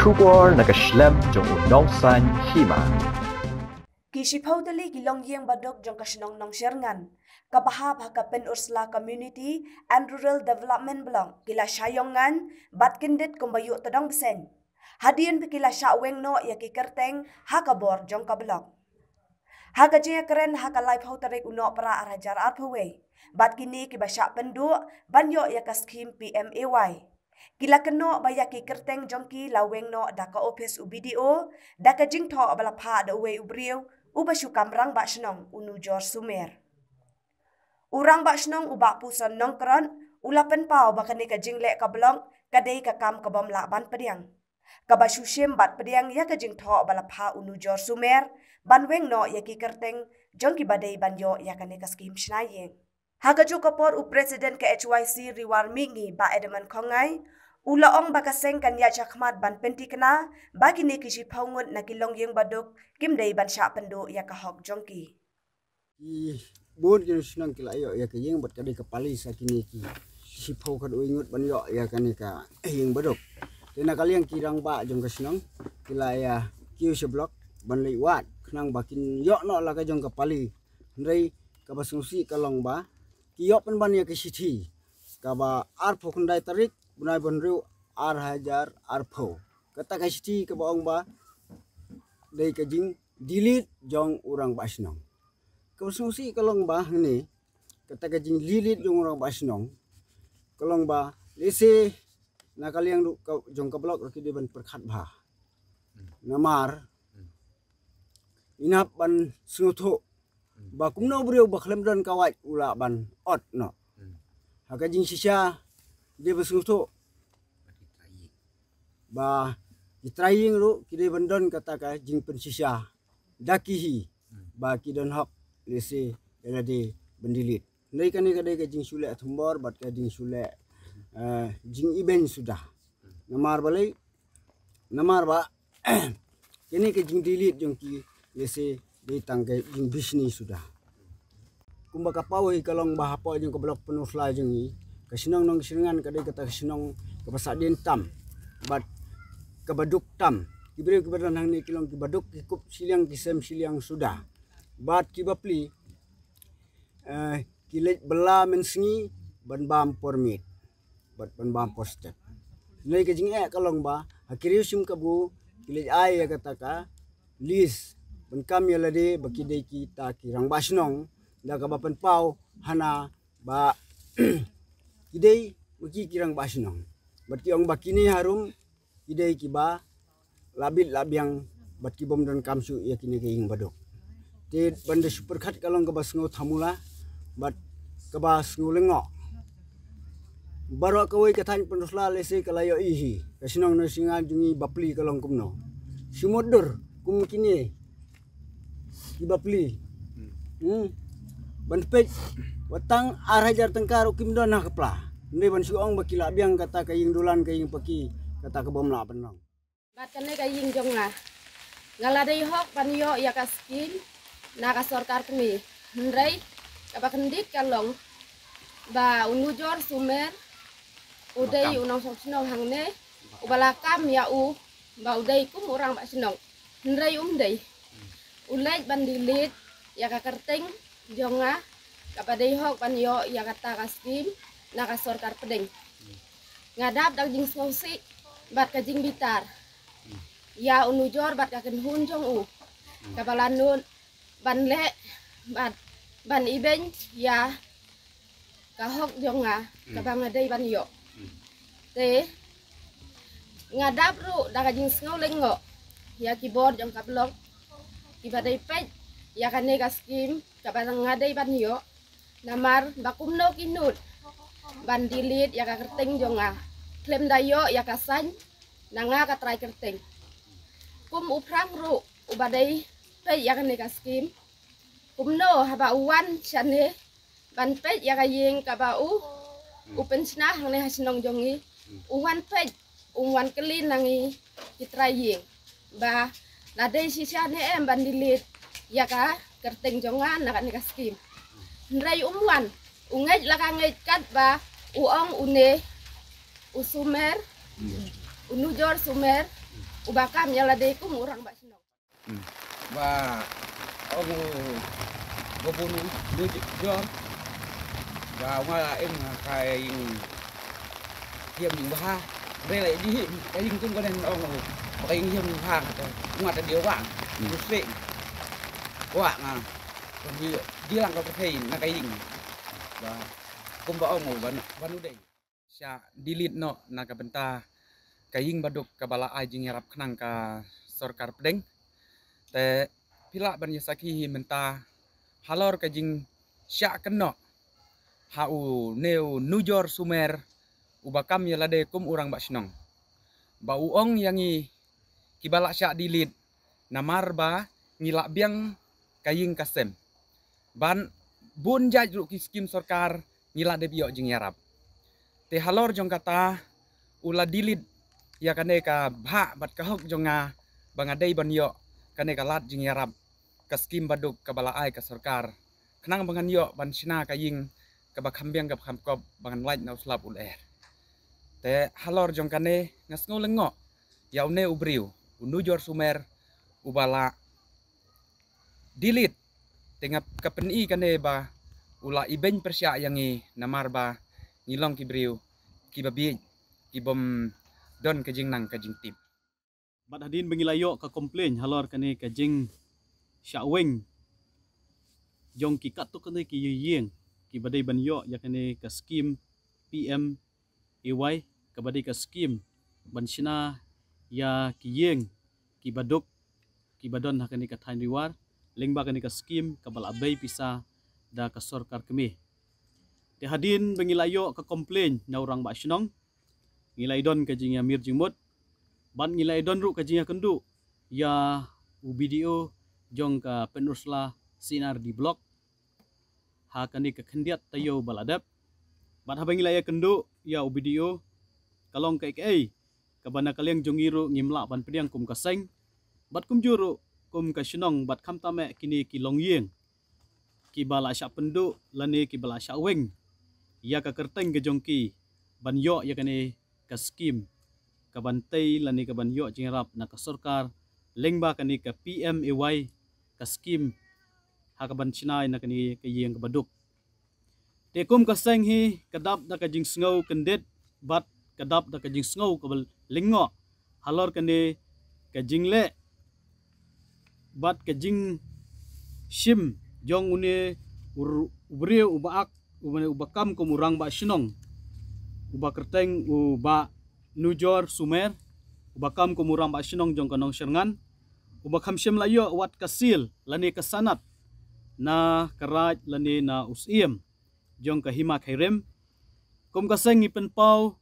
Kubor nagashlem jong u nong san hima ki shipho dali yeng badok jong kashinong nong sher ngan ka pen ursla community and rural development belong kila syayongan, bat kindit kumbayuk tadong besen hadian pikila sha weng no ya ki kerteng ha bor jong ka blong ha ka keren haka ka life ho tarik uno para arajar arpuwe. bat kini kibasyak penduk banyok ya ka pmay Gila keno baya ki kerteng jongki laweng no daka office ubidio, daka jingtho bala pa da uwe ubrio uba shukam rang bak senong unu jor sumer. Urang bak senong uba puson nongkron, ula penpau bakane ka jinglek ka belong, kadai ka kam ka bom ban pediang. Kaba syushim bat pediang ya ka jingtho bala pa unu jor sumer, ban weng no ya kerteng jongki badai ban yo ya kane ka skim shnayeng. Haga juga por u presiden ke HYC Riwar Mingi ba Edmund Kongai, Ula ong baka seng kan ya jakhmat ban penti kena, bagi ni kiji pungut na long yung baduk, kim day ban sha pendu ya ka hok jongki. Buat jenis nang kila yuk ya ke yung bat kadi kepali sa kini ki. Si pungut uingut ban yuk ya ka ni ka eh, yung baduk. Tena kali yang kirang ba jong kesenang, kila ya kiu seblok ban liwat. Kenang bakin yuk no laka jong kepali. Nrei kabasungsi kalong ba, kiop pun banyak ke siti kaba arpo kundai tarik bunai riu ar hajar arpo kata ke siti kaba ong ba ke jing dilit jong orang basnong kebesungsi kalong ba ini kata jing lilit jong urang basnong kalong ba lese kali yang jong blok rakit di ban perkat bah hmm. namar hmm. inap ban sungutuk Bakung no beriau baklem kawat ula ban ot no hmm. haka jing sisa dia besutu ba itraying ru kide bendon ka jing pensisa dakihi hmm. ba kidon hok lesi ela de bendilit nei kane kade ka jing sule thumbor bat ka jing sule eh, jing iben sudah hmm. namar balai namar ba kene ke jing dilit jong ki di tangke jing bisnis sudah kumba kapawai kalong bahapo jing keblok penuh penuh jing i kesinong nong siringan kadai kata kesinong kepasak tam bat kebaduk tam kibri kebadan hang ni kilong kibaduk kikup siliang kisem siliang sudah bat kibapli eh kilet bela mensingi ban bam permit bat ban bam postet nai kajing e kalong ba hakiriusim kabu kilet ai ya kataka list ban kami lade, baki kita ki ta ki rang basnong daga pau hana ba idei uki kirang basnong bat ki ong kini harum idei ki ba labit labiang bat ki bom dan kamsu ya kini ke ing badok te bande super khat kalong ka basngo thamula bat ka basngo lengo baro ka wei kathan la lese kalayo ihi kasinong no singa jungi bapli kalong kumno simodur kum kini ibapli hmm. hmm ban pet watang arhajar tengkaro kim dona kepla ne ban suong bakila biang kata kaying dulan kaying paki kata kebom la benang batane kaying jong lah. ngaladai hok ban yo ya kaskin na kasor kar hendrai kendit kalong ba unujor sumer udai unong sok sinong hangne ubalakam ya u ba udai kum orang bak sinong hendrai um ulai bandilit ya ya jonga kapadai hok ban yo ya kata nakasor kar pedeng ngadap daging jing bat kajing bitar ya unujor bat kaken hun u kapalanun ban le bat ban ibeng ya kahok jonga kapangadei ban yo te ngadap ru dak jing ya keyboard jong kaplok Ibadai pet yakan nega skim kabarang ngaday ban yo namar bakum no kinut bandilit dilit ya ka kerteng jonga klem dayo ya ka san nanga katrai kerteng kum uprang ru ibadai pet yakan nega skim kum no haba uwan chane ban pet ya ka yeng u upen ne ha hasinong jongi uwan pet uwan kelin nangi kitrai yeng ba lade sisiane em eh, bandilit ya ka kerteng jongan nak ni kaskim ndrai umwan ungai lakangej kat ba uong une usumer iya. unujor sumer ubakam ya lade ku murang ba sino ba ong gopun hmm. jom ba unga em kai tiam kiam ba re lai di kai ding tung ko có anh hiểm hàng ngoặt là điếu quảng điếu xệ quảng à còn dia lang có thể là cái đỉnh và cũng bao ông ngủ văn udah siya dilit no nagabenta kaying baduk kabala ajing harap kenang ka sorkar pedeng te pila banyasaki menta halor kajing sya keno hau neo nujor sumer ubakam yalade kum urang bak sinong ba uong yangi ibalak syak dilit namar ba ngilak biang kaying kasem ban bun jajuk skim sorkar ngilak de debio jing yarab te halor jong kata ula dilit ya kane ka bha bat ka hok jonga bangadei ban yo kane ka lat jing yarab ka skim baduk ka ai ka sorkar kenang bangan yo ban sina kaying ka khambiang ka kop bangan lait na slap ul er te halor jong kane ngasngo lengo yaune ubriu unujor sumer ubala dilit tengap kepeni kan ba ula iben persia yang i namar ba ngilong kibriu kibabi kibom don kajing nang kajing tim bat hadin bengilayo ka komplain halor kane kajing syaweng jong ki kat tu kane ki yeng ki ban yo ya kane ka skim pm ey kabadi ka skim ban ya kiyeng kibadok kibadon hakani ka thain riwar lengba kani ka skim kabal abai pisa da ka sorkar kami te hadin bengilayo ka komplain na urang ba sinong ngilai don ka jingya mir jimut ban ngilai don ru ka jingya kendu ya ubidio jong ka penusla sinar di blok hakani ka kendiat tayo baladap ban habang ngilai kendu ya ubidio kalong ka ikai kabana kaliang jongiru ngimla ban pediang kum kaseng bat kum juru kum kasinong bat kam tame kini kilong yeng ki bala sya pendu lani ki bala sya weng ya ka kerteng ke jongki ban yo ya kani ka skim ka tei lani ka ban yo jingrap na ka sarkar lengba kani ka ay, ka skim ha ka ban chinai na kani ka yeng ka baduk te kum kaseng hi kadap na ka jing sngau bat kadap na ka jing sngau ka lingo halor kene ke le bat ke jing shim jong une ur ubri ubak ubane ubakam ko murang ba shinong uba kerteng uba nujor sumer ubakam ko murang ba shinong jong kanong serngan ubakham shim layo wat kasil lani kasanat na karaj lani na usiem jong kahima kairem kom kaseng ipenpau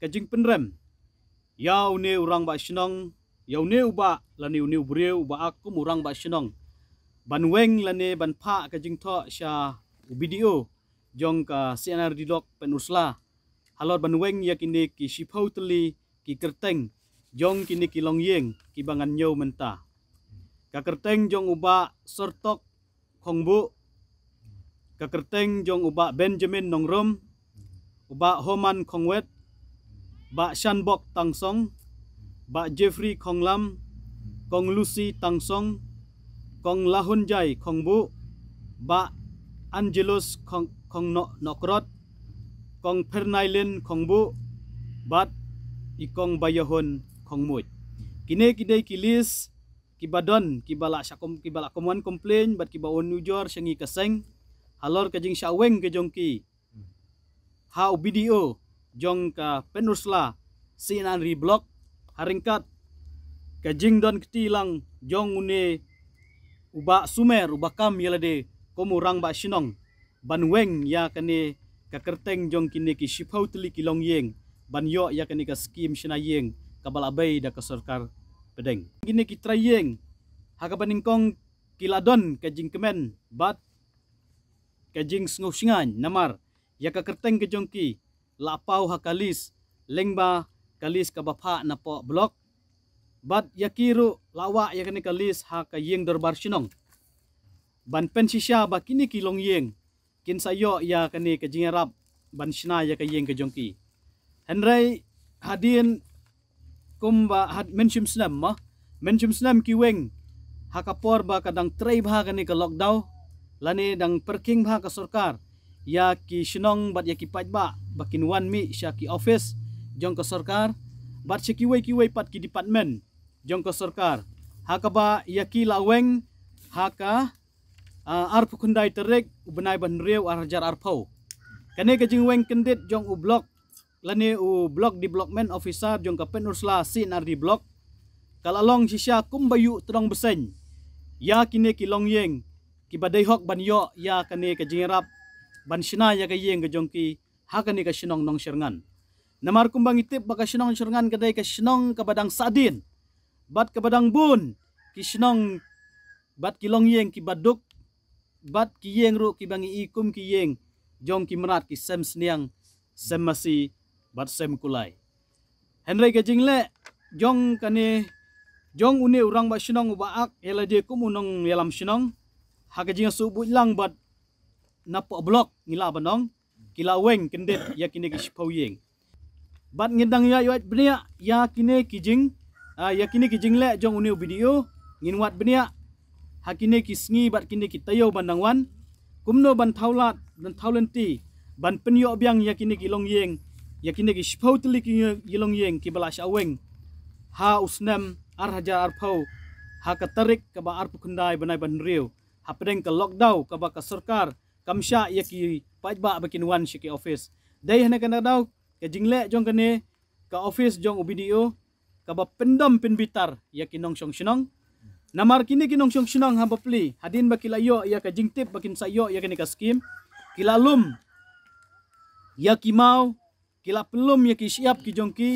kajing penrem Yau ne urang ba shinong, yau ne uba lani uni ubreu uba aku murang ba shinong. Ban weng lani ban pa ka jingto sya video jong ka CNR dilok penusla. Halor ban weng yakini ki shipau ki kerteng jong kini ki long yeng ki bangan nyau menta. Ka kerteng jong uba sortok kongbu ka kerteng jong uba Benjamin nongrom uba Homan kongwet Ba Shan Bok Tang Song, Ba Jeffrey Kong Lam, Kong Lucy Tang Song, Kong Lahun Jai Kong Bu, Ba Angelus Kong, Kong no, Nokrot, Kong Pernailin Kong Bu, Bat Ikong Bayahun Kong Mut. Kini kita kilis kibadon kibalak syakom kibalak komuan komplain bat kibawon nujor sengi keseng halor kajing syaweng kejongki Hau video jong ka penusla sinan riblok haringkat ka jingdon ketilang jong une uba sumer uba kam yelade komurang ba sinong banweng ya kane ka kerteng jong kini ki shipau ki long yeng ban yo ya kane ka skim sina yeng kabalabai da ka sarkar pedeng kini ki trayeng haka baningkong kiladon ka jingkemen bat ka jing singan namar ya ka kerteng ke jongki lapau hakalis lengba kalis kabapa na po blok bat yakiru lawa yakani kalis ha kayeng darbar sinong ban pensisya ba kini kilong yeng sayo ya kani kajingarap ban sina ya ka jongki henry hadin kumba had menshim snam ma menshim snam ki weng hakapor ba kadang trei bha kani ka lockdown lani dang perking bha ka sarkar ya ki shinong bat ya ki pat ba bakin wan mi sha ki office jong ka sarkar bat che ki wei ki wei pat ki department jong ka sarkar ha ka ba ya ki laweng ha ka uh, arpu kundai terek ubnai ban riew arjar arpo kane ka jing weng kendit jong u block lane u block development officer jong ka penursla sin ar di block kala long sisha kumbayu terong beseng ya kine ki long yeng ki badai hok ban yo ya kane ka jingrap ban sina ya ka yeng ka jongki hakani ka sinong nong serngan namar kumbang itip baka sinong ka day ka sinong ka badang sadin bat ka badang bun ki sinong bat ki long yeng ki baduk bat ki yeng ru ki bangi ikum ki yeng jongki merat ki sem sniang sem masi bat sem kulai henry ka jingle jong kani, jong une urang ba sinong ba ak ela kumunong unong yalam sinong hakajing subu lang bat napo blok ngila banong kila weng kendet ya kini ki shpau bat ngendang ya yat benia ya kine ki jing ah, ya kine ki jing le jong uniu video ngin wat benia hakine ki sngi bat kini ki tayo bandang wan kumno ban thaulat dan thaulenti, ti ban penyo biang ya kini ki long yeng ya kine ki shpau ki yelong yeng ki balash aweng ha usnam ar haja ar phau ha ka tarik ka ba ar pukhndai banai ban riu ha pedeng ka lockdown ka ba ka sarkar kamsha yaki pajba bakin wan shiki office dai hana kana daw ke jingle jong kane ka office jong ubidio ka ba pendam pinbitar ki nong shong shinong namar kini shong shinong hamba pli hadin ba kilayo ya ka jingtip bakin sayo ya kini ka skim kilalum ya mau kila pelum ya ki siap ki ki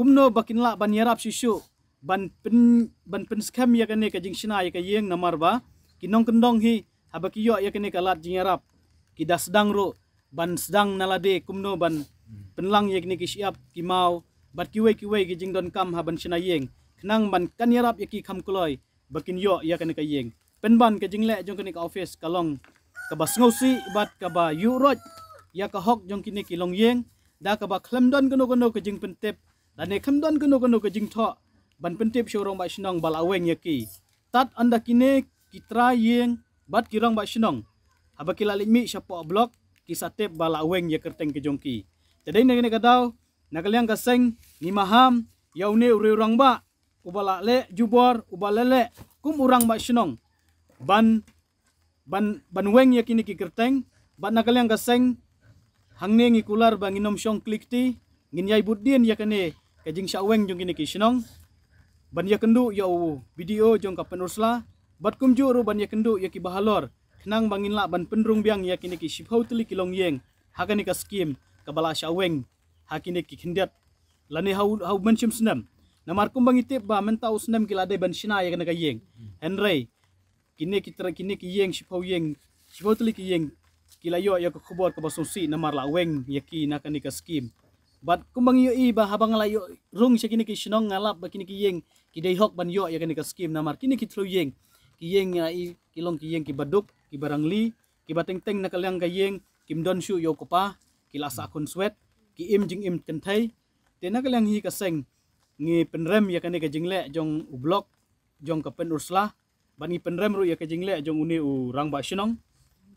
kumno bakin la ban yarap sisu ban pen ban pen skam ya kane ka jing shina ya ka yeng namar ba kinong kendong hi haba kiyo ya kene kalat jing arab kida sedang ro ban sedang nalade kumno ban penlang ya kene ki siap ki mau bat kiwe kiwe ki jing don kam haban sina yeng knang ban kan yarap ya ki kham kloi bakin yo ya kene ka yeng pen ban ka jing le jong kene ka office kalong ka bas ngosi bat ka ba yuroj ya ka hok jong kene ki long yeng da ka ba khlem don kono kono ka jing pen tep la ne khlem don kono kono ka jing tho ban pen tep shorong ba sinong bal aweng ya ki tat anda kine kitra yeng bat kirang bak sinong. Haba kila limi siapa blok kisatip bala weng ya kerteng ke jongki. Jadi nang ini kadau nakaliang kaseng ni maham yaune uri urang ba ubala le jubor ubalele kum urang ba sinong. Ban ban ban weng ya kini ki kerteng ban nakaliang hang hangne ngikular banginom siong klikti ngin yai buddin ya kene kajing syaweng jong kini ki Ban ya kendu ya video jong kapan ursla Bat kum juru ban ya kendo ya ki bahalor. Nang bangin la ban pendrung biang ya kini ki shipau tuli kilong yeng. Hakani ka skim kabala syaweng. Hakini ki kendat. Lani hau hau ban shim senam. Namar kum bangi tep ba mentau senam kila dai ban shina ya kana ka yeng. Henry kini ki tra kini ki yeng shipau yeng. Shipau tuli ki yeng. la yo ya ka khubor ka basungsi namar la weng ya ki nakani ka skim. Bat kumbang yo i ba habang la yo rung syakini ki shinong ngalap bakini ki yeng ki dei hok ban yo ya kini ka skim namar kini ki tru yeng kiyeng nga ya, i kilong kiyeng kibaduk kibarangli kibatengteng na kalyang kayeng kimdon shu yo kupa kilasa hmm. kun sweat ki im jing im kentai tena kalyang hi kaseng ngi penrem ya kane kajingle jong ublok jong kapen ursla bani penrem ru ya kajingle jong uni u rang ba shinong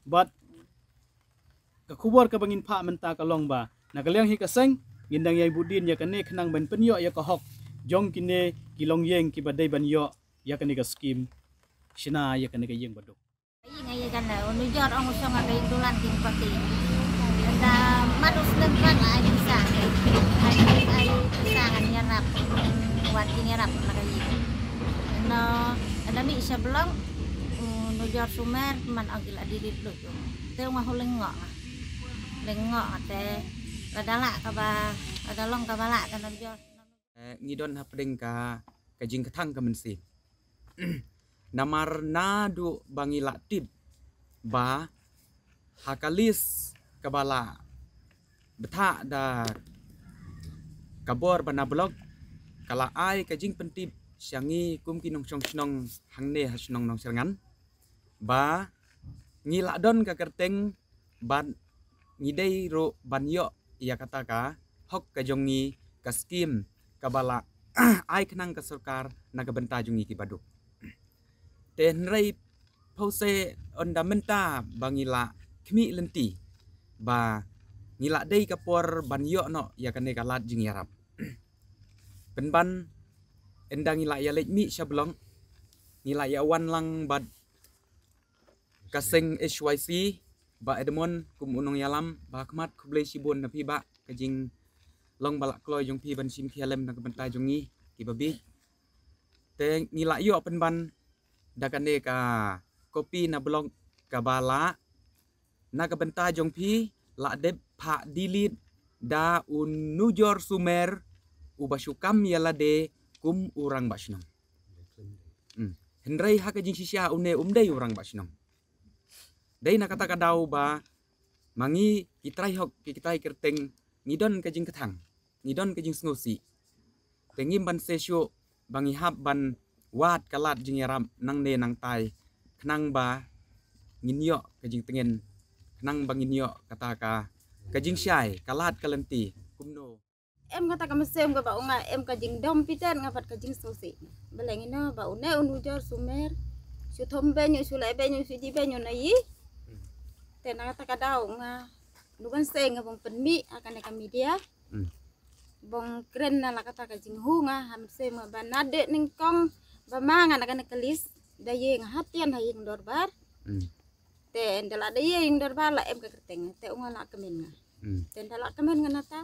but kakubor ka bangin pha menta kalong ba nakalyang hi kaseng gindang yai budin ya kane khnang ben penyo ya kahok jong kine kilong yeng kibadai ban yo ya kane ka scheme ชนายกันก็ยิงบดุยิงยกันเนอนุยอดองชงอะไรตุลันทิปติดามาดูุสเลังอะไรสั่งไอ้สั่งอันนี้รับวัดที่นี้รับมาเลยเนอแล้วมีชาบล้องนุยอดซูเมรมันเอากิลัดีริบลุยเต้ามาหุ่นเงาะเลงเงาะแต่ระดับละกับว่าระดับลงกับวาละกันนุยอดนี่โดนคับเด้งกากระยิงกระทั่งกับมันสิ bangi bangilatid ba hakalis kebala betha dar kabor blog kala ai kajing pentib siangi kum kinong song snong hangne hasnong nong serangan ba don ka kerteng ban ngidei ro yo ia kataka hok ka jongi ka skim kabala ai kenang ka sarkar naga bentajungi ki baduk tên pose pose onda menta đà mân ta bà nghi kapor ban yo no ya kane kalat lat jing yarap pen ban endang nghi ya lek mi shablong ya wan lang bad kaseng HYC ba edmon kum unong yalam ba khmat khuble sibon na pi ba kajing long balak kloy jong pi ban sim khialem na ban tai jong ni ki ba bi te ngila yo pen ban dakane ka ah. kopi na blog ka bala na ka benta jong pi la de pa dilit da nujor sumer ubasukam yala de kum urang basnam hmm. hendrai ka jing sisia une umdai urang basnam dai na kata dau ba mangi kitrai hok kitai kerteng ngidon ka jing katang ngidon ka jing snosi tengim ban sesio bangi hab ban wat kalat jing yaram nang ne nang tai knang ba ngin yok kajing jing tengen knang ba ngin yo kata ka ka jing syai kalat kalenti kumno em kata ka mesem ka ba em ka dom piten ngapat ka jing sosi belengi na ba une unu sumer su thom be su lai su ji be nyu nai te na dau nga lu kan se nga penmi akan ka media mm. bong kren na la jing hu nga ham se ma bamangan akan kelis dayeng hatian hayeng dorbar ten hmm. te endala dayeng dorbar la em kaketeng te ungala kemen nga ten hmm. te endala kemen nga nata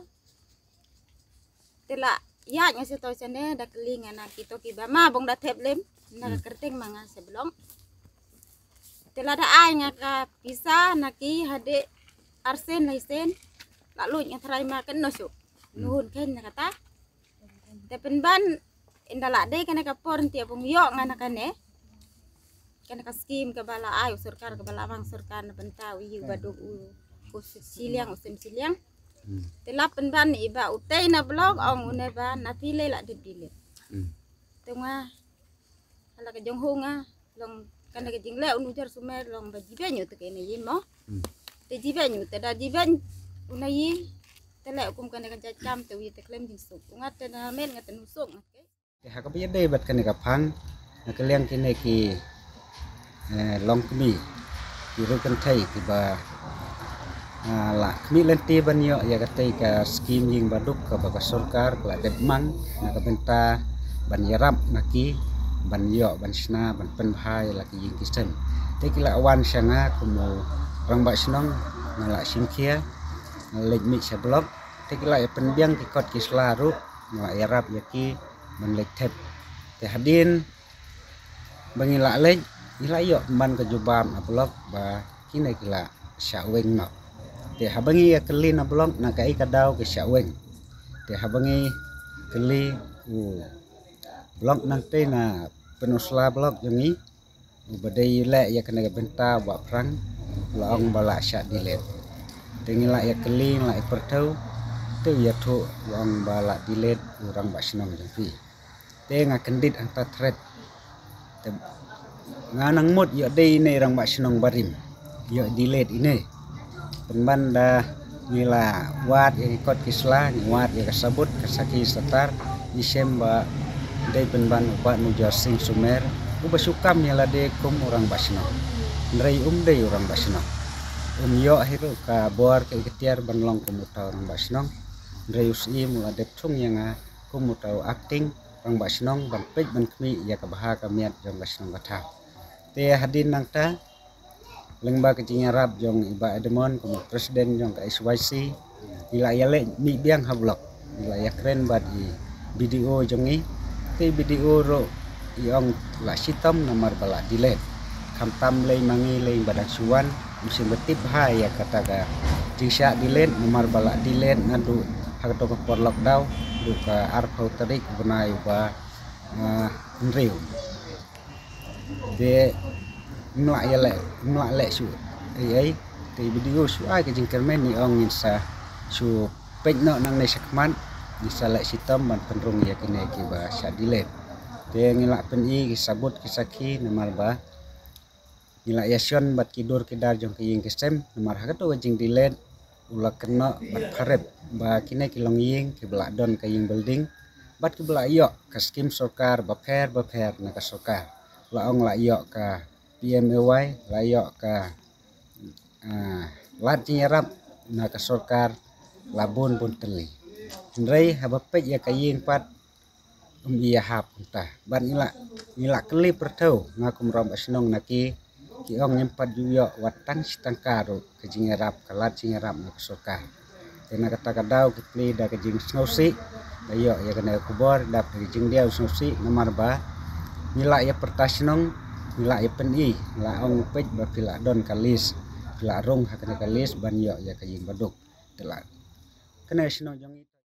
te la ya nya se to sene da keling na kito ki bama bong da teblem na mm. manga sebelum te la da ai nga ka pisa na ki hade arsen laisen lalu nya trai ma ken no su hmm. nuhun ken kata te penban inda la dai kana ka por ntia bung yo ngana kane kana ka skim ka bala ayo surkar ka bala surkar na bentau yu badog u khusus siliang hmm. usem siliang hmm. telapan ban iba utai na blog ong une ba na pile la de hmm. tunga ah. ala ka hunga ah. long kana ka jingle unujar sumer long bajibanyu jibenyo to yin mo te jibenyo te da jiben unayi te le ukum kana ka jajam te te klem jing suk ungat te na men ngat nusuk หากไม่ได้บัดกันกับพังก็เลี้ยงกินในกีลองกมีกีรุกันไทยกีบาละมีเลนตีบันยอยากตีกับสกิมยิงบัดุกกับกับสุรการกับเด็บมันกับเป็นตาบันยรับนักกีบันยอบันชนะบันเป็นพายลักยิงกิเซนแต่กีละวันชงาคุมูรังบัชนงนั่นละชิมเคียเล็กมิชบล็อกแต่กีละเป็นเบียงกีกอดกิสลารุนั่นละยรับยากี tep te hadin bangila leh ila yo man ke jubam ablok ba kina kila syaweng ma te habangi ya keli na blok na kai kadau ke syaweng te habangi keli u blok nang te na penusla blok yang ni u badai ila ya kena ke benta ba prang laong bala sya dilet te ngila ya keli la ipertau te ya tu wang ya bala dilet urang ba sinong jang tenga kendit ang tatret nganang mot yo dei ne rang ba shnong barim yo dilet ine da nila wat yang ikut kisla wat yang kesebut kesaki setar ba dei penban upa nuja sing sumer uba sukam nila de kum orang basno nrei um dei orang basno um yo hiru ka bor ke ketiar banlong kumuta orang basno nrei usi mula deptung yang kumutau acting rong ba bang ban pek ban kmi ya ka bah ka miat jong ba snong ka tha te hadin nang ta lengba ke jing arab jong iba edemon komo presiden jong ka syc ila yale mi biang hablok ila ya kren bat i video jong i te video ro iong la sitom nomor bala dilet kamtam lei mangi lei badan suan musim betip ha ya kata ka tisha dilet nomor balak dilet ngadu hak to ke porlok buka arko tarik benai ba nriu de mla yale mla le su ai ai te video su ai ke jingker men ni ong in sa su pek no nang ne sakman ni sa le sitam man penrung ya kene ki ba sa dile te ngilak pen i ki sabut ki saki namar ba ngilak yasion bat kidur kidar jong ki ying kesem namar hakat to jing dile ula kena berkarep ba kine kilong ying ke don ke ying building bat ke belak yok ka skim sokar ba berper ba na ka sokar la ong la yok ka PMAY la yok ke uh, ah, lat nyerap na ka sokar labun bun teli ndrei haba pek ya ke ying pat um iya hap ta ban nila nila keli pertau ngakum rom asnong naki kiong nyempat yuyo watang sitangkaru kejing erap kalat jing erap nak soka tena kata kadau kepli da kejing snowsi ayo ya kena kubor da kejing dia snowsi nomor ba nila ya pertasnong nila ya peni la ong pej ba pila don kalis pila rong hakana kalis ban yo ya kejing baduk telak kena sinong jong